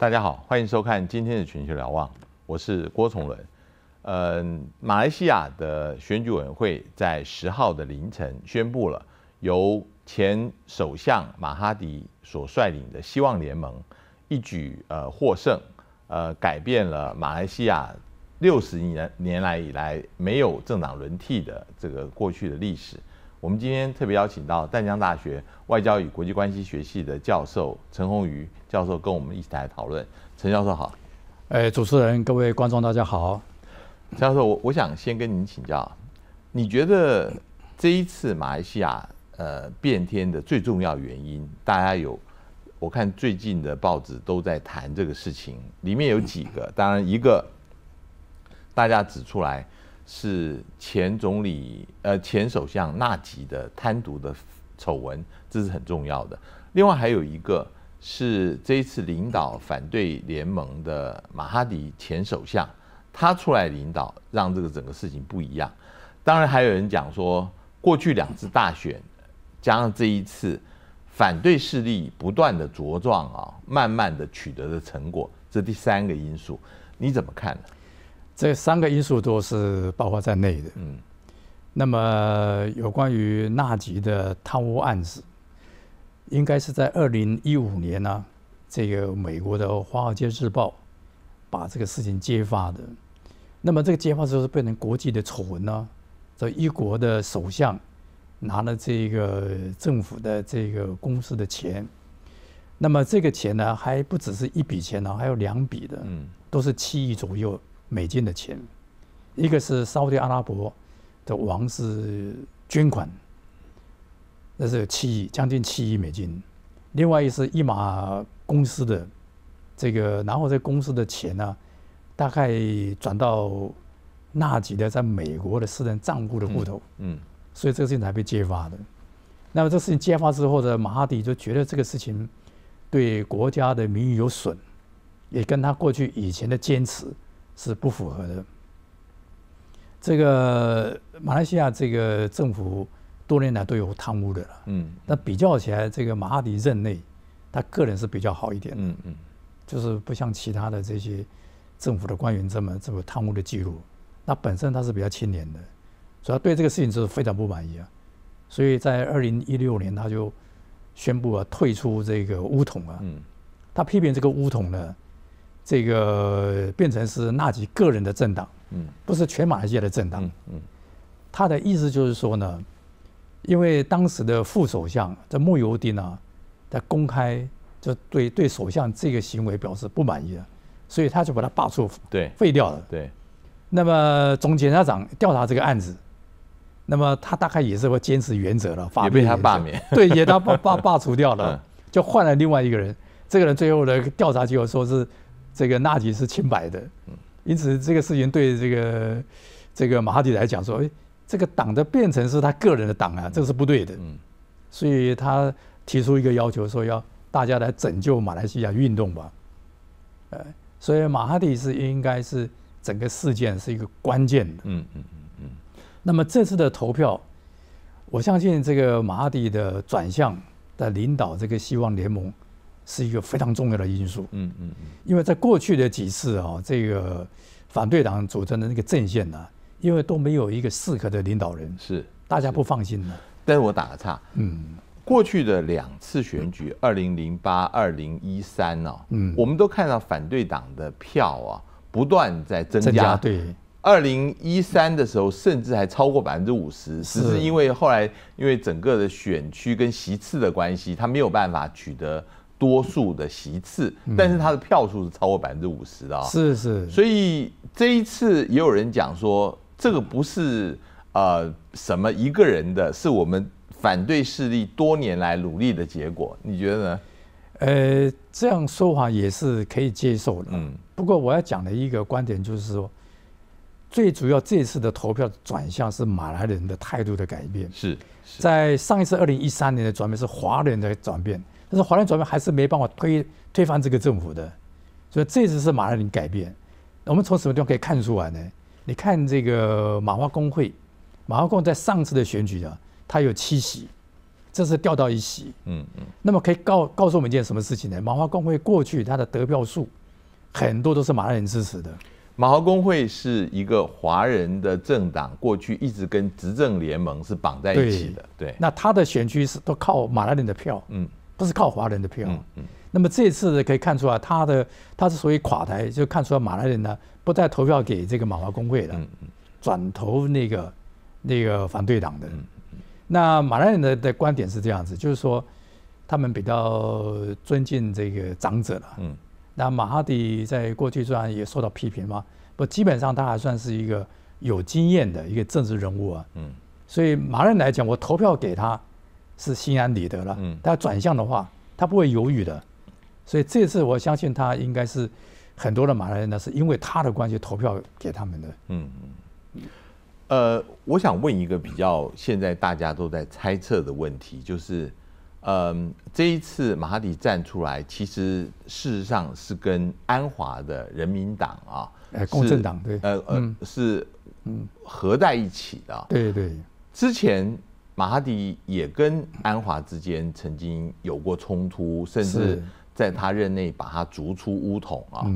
大家好，欢迎收看今天的《全球瞭望》，我是郭崇伦。嗯，马来西亚的选举委员会在十号的凌晨宣布了，由前首相马哈迪所率领的希望联盟一举呃获胜，呃，改变了马来西亚六十年年来以来没有政党轮替的这个过去的历史。我们今天特别邀请到淡江大学外交与国际关系学系的教授陈宏瑜教授，跟我们一起来讨论。陈教授好，哎，主持人、各位观众大家好。陈教授，我我想先跟您请教，你觉得这一次马来西亚呃变天的最重要原因？大家有我看最近的报纸都在谈这个事情，里面有几个，当然一个大家指出来。是前总理呃前首相纳吉的贪渎的丑闻，这是很重要的。另外还有一个是这一次领导反对联盟的马哈迪前首相，他出来领导，让这个整个事情不一样。当然还有人讲说，过去两次大选加上这一次，反对势力不断的茁壮啊，慢慢的取得的成果，这第三个因素，你怎么看呢？这三个因素都是包括在内的。嗯，那么有关于纳吉的贪污案子，应该是在二零一五年呢，这个美国的《华尔街日报》把这个事情揭发的。那么这个揭发之后是变成国际的丑闻呢？这一国的首相拿了这个政府的这个公司的钱，那么这个钱呢还不只是一笔钱呢，还有两笔的，嗯，都是七亿左右。美金的钱，一个是沙特阿拉伯的王室捐款，那是七亿，将近七亿美金。另外一是一马公司的这个，然后这公司的钱呢，大概转到纳吉的在美国的私人账户的户头。嗯，所以这个事情才被揭发的。那么这事情揭发之后呢，马哈迪就觉得这个事情对国家的名誉有损，也跟他过去以前的坚持。是不符合的。这个马来西亚这个政府多年来都有贪污的了，嗯，但比较起来，这个马哈迪任内，他个人是比较好一点，嗯嗯，就是不像其他的这些政府的官员这么这么贪污的记录。那本身他是比较清廉的，主要对这个事情就是非常不满意啊，所以在二零一六年他就宣布啊退出这个乌统啊，嗯，他批评这个乌统呢。这个变成是纳吉个人的政党，嗯，不是全马来西亚的政党，嗯，他的意思就是说呢，因为当时的副首相在慕尤丁呢，在公开就对对首相这个行为表示不满意了，所以他就把他罢黜，对，废掉了，对。那么总检察长调查这个案子，那么他大概也是会坚持原则了，也被他罢免，对，也他罢罢罢除掉了，就换了另外一个人。这个人最后的调查结果说是。这个纳吉是清白的，因此这个事情对这个这个马哈蒂来讲说，哎，这个党的变成是他个人的党啊，这是不对的，所以他提出一个要求，说要大家来拯救马来西亚运动吧，呃，所以马哈蒂是应该是整个事件是一个关键的，嗯嗯嗯嗯。那么这次的投票，我相信这个马哈蒂的转向的领导这个希望联盟。是一个非常重要的因素。嗯嗯嗯，因为在过去的几次啊，这个反对党组成的那个阵线呢，因为都没有一个适合的领导人，是大家不放心的。但是我打个岔，嗯，过去的两次选举，二零零八、二零一三呢，嗯，我们都看到反对党的票啊不断在增加。对，二零一三的时候甚至还超过百分之五十，只是因为后来因为整个的选区跟席次的关系，他没有办法取得。多数的席次，但是他的票数是超过百分之五十的，是是。所以这一次也有人讲说，这个不是呃什么一个人的，是我们反对势力多年来努力的结果。你觉得呢？呃，这样说法也是可以接受的。嗯，不过我要讲的一个观点就是说，最主要这次的投票转向是马来人的态度的改变，是在上一次二零一三年的转变是华人的转变。但是华人转变还是没办法推推翻这个政府的，所以这次是马来人改变。我们从什么地方可以看出来呢？你看这个马华工会，马华公在上次的选举啊，他有七席，这次掉到一席。嗯嗯。那么可以告告诉我们一件什么事情呢？马华工会过去他的得票数很多都是马来人支持的。马华工会是一个华人的政党，过去一直跟执政联盟是绑在一起的。对。那他的选区是都靠马来人的票。嗯。不是靠华人的票，嗯，那么这次可以看出来他的，他之所以垮台，就看出来马来人呢不再投票给这个马华公会了，嗯嗯，转投那个那个反对党的。那马来人的的观点是这样子，就是说他们比较尊敬这个长者了，嗯，那马哈迪在过去虽然也受到批评嘛，不，基本上他还算是一个有经验的一个政治人物啊，嗯，所以马来人来讲，我投票给他。是心安理得了，嗯，他转向的话，他不会犹豫的，所以这次我相信他应该是很多的马来人呢，是因为他的关系投票给他们的，嗯嗯，呃，我想问一个比较现在大家都在猜测的问题，就是，嗯，这一次马哈迪站出来，其实事实上是跟安华的人民党啊，呃，共政党对，呃呃，是嗯合在一起的，对对，之前。马哈迪也跟安华之间曾经有过冲突，甚至在他任内把他逐出巫统啊。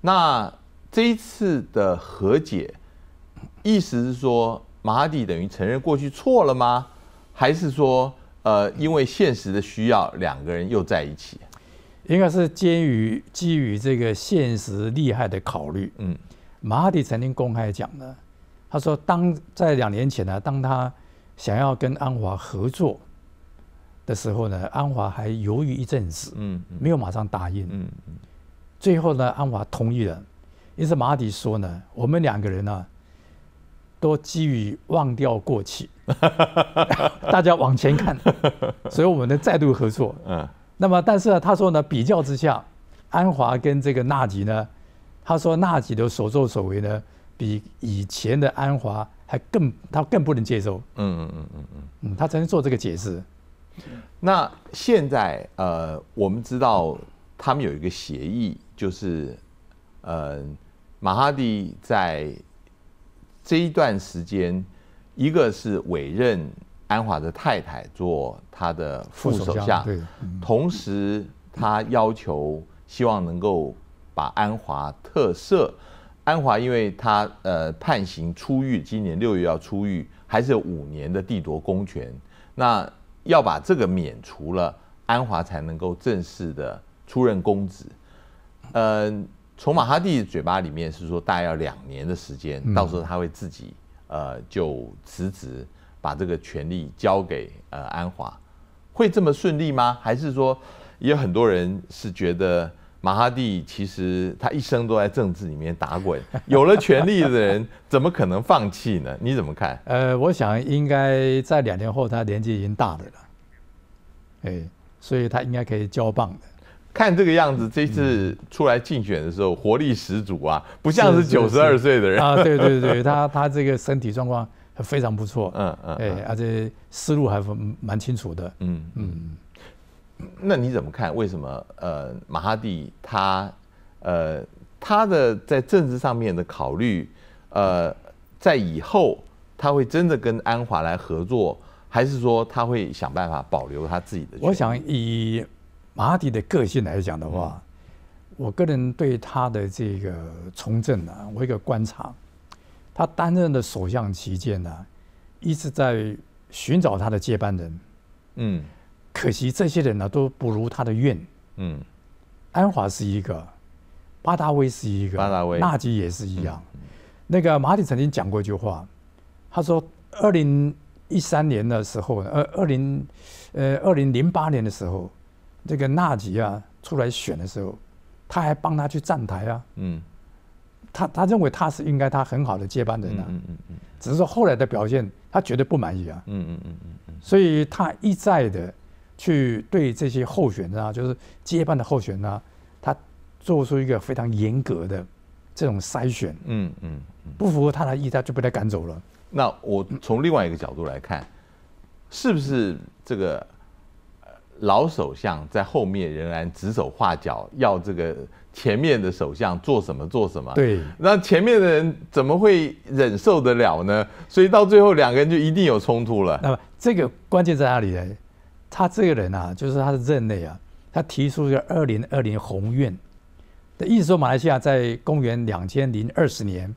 那这一次的和解，意思是说马哈迪等于承认过去错了吗？还是说呃，因为现实的需要，两个人又在一起？应该是基于基于这个现实利害的考虑。嗯，马哈迪曾经公开讲呢，他说当在两年前呢，当他想要跟安华合作的时候呢，安华还犹豫一阵子，嗯，没有马上答应，嗯嗯，最后呢，安华同意了。因此，马迪说呢，我们两个人呢，都基于忘掉过去，大家往前看，所以我们能再度合作。嗯，那么但是呢，他说呢，比较之下，安华跟这个纳吉呢，他说纳吉的所作所为呢，比以前的安华。还更他更不能接受，嗯嗯嗯嗯嗯，他曾能做这个解释。那现在呃，我们知道他们有一个协议，就是呃，马哈蒂在这一段时间，一个是委任安华的太太做他的副手下，对，同时他要求希望能够把安华特赦。安华因为他呃判刑出狱，今年六月要出狱，还是五年的帝夺公权，那要把这个免除了，安华才能够正式的出任公子。呃，从马哈蒂嘴巴里面是说大概要两年的时间，到时候他会自己呃就辞职，把这个权利交给呃安华，会这么顺利吗？还是说也有很多人是觉得？马哈蒂其实他一生都在政治里面打滚，有了权力的人怎么可能放弃呢？你怎么看？呃，我想应该在两年后他年纪已经大的了，哎，所以他应该可以交棒的。看这个样子，这次出来竞选的时候活力十足啊，不像是九十二岁的人啊。对对对，他 他这个身体状况非常不错，嗯嗯，哎，而且思路还蛮清楚的，嗯嗯。那你怎么看？为什么呃，马哈蒂他，呃，他的在政治上面的考虑，呃，在以后他会真的跟安华来合作，还是说他会想办法保留他自己的？我想以马哈蒂的个性来讲的话，我个人对他的这个从政呢，我一个观察，他担任的首相期间呢，一直在寻找他的接班人，嗯。可惜这些人呢都不如他的愿。嗯，安华是一个，巴达威是一个，巴达威纳吉也是一样。那个马里曾经讲过一句话，他说二零一三年的时候，二二零呃二零零八年的时候，这个纳吉啊出来选的时候，他还帮他去站台啊。嗯，他他认为他是应该他很好的接班人啊，嗯嗯，嗯，只是说后来的表现他觉得不满意啊。嗯嗯嗯嗯，所以他一再的。去对这些候选啊，就是接班的候选啊，他做出一个非常严格的这种筛选。嗯嗯，不符合他的意，他就被他赶走了。那我从另外一个角度来看，是不是这个老首相在后面仍然指手画脚，要这个前面的首相做什么做什么？对，那前面的人怎么会忍受得了呢？所以到最后两个人就一定有冲突了。那么这个关键在哪里呢？他这个人啊，就是他的任内啊，他提出一个二零二零宏愿，的意思说马来西亚在公元两千零二十年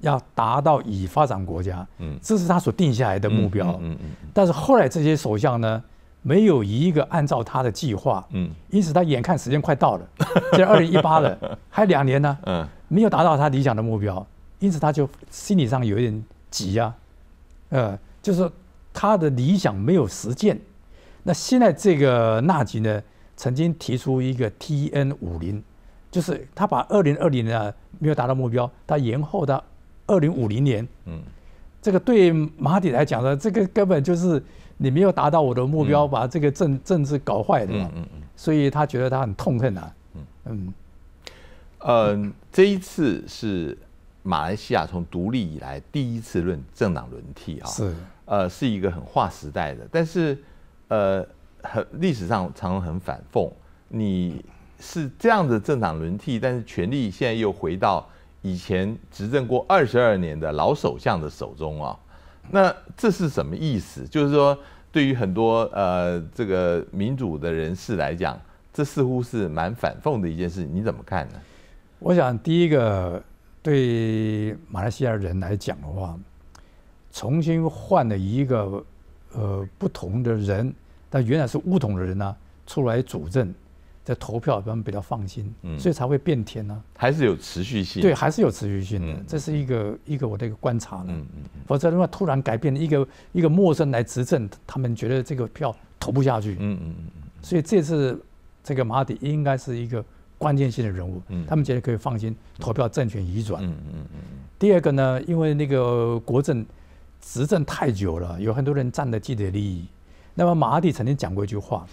要达到已发展国家，嗯，这是他所定下来的目标，嗯嗯，但是后来这些首相呢，没有一个按照他的计划，嗯，因此他眼看时间快到了，就 二零一八了，还两年呢，嗯，没有达到他理想的目标，因此他就心理上有一点急啊，呃，就是他的理想没有实现。那现在这个纳吉呢，曾经提出一个 T N 五零，就是他把二零二零呢没有达到目标，他延后到二零五零年。嗯，这个对马底来讲呢，这个根本就是你没有达到我的目标，把这个政政治搞坏，的嘛。嗯嗯嗯。所以他觉得他很痛恨呐。嗯。嗯。呃，这一次是马来西亚从独立以来第一次论政党轮替啊，是呃是一个很划时代的，但是。呃，很历史上常常很反讽，你是这样的政党轮替，但是权力现在又回到以前执政过二十二年的老首相的手中啊，那这是什么意思？就是说，对于很多呃这个民主的人士来讲，这似乎是蛮反讽的一件事，你怎么看呢？我想，第一个对马来西亚人来讲的话，重新换了一个。呃，不同的人，但原来是乌统的人呢，出来主政，在投票他们比较放心，嗯，所以才会变天呢，还是有持续性，对，还是有持续性的，这是一个一个我的一个观察嗯嗯，否则的话突然改变一个一个陌生来执政，他们觉得这个票投不下去，嗯嗯嗯，所以这次这个马底应该是一个关键性的人物，他们觉得可以放心投票政权移转，嗯嗯嗯，第二个呢，因为那个国政。执政太久了，有很多人占了自己的利益。那么马蒂曾经讲过一句话，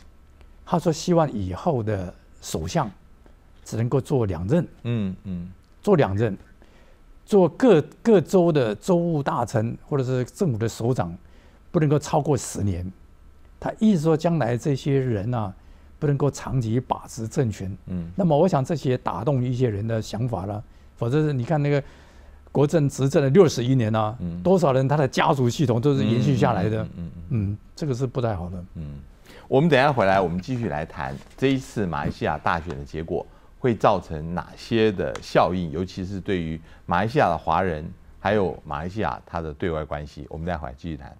他说：“希望以后的首相只能够做两任。”嗯嗯，做两任，做各各州的州务大臣或者是政府的首长，不能够超过十年。他意思说，将来这些人呢，不能够长期把持政权。嗯，那么我想这些打动一些人的想法了。否则，是你看那个。国政执政了六十一年呢，多少人他的家族系统都是延续下来的，嗯，这个是不太好的。嗯，我们等下回来，我们继续来谈这一次马来西亚大选的结果会造成哪些的效应，尤其是对于马来西亚的华人，还有马来西亚它的对外关系，我们待会继续谈。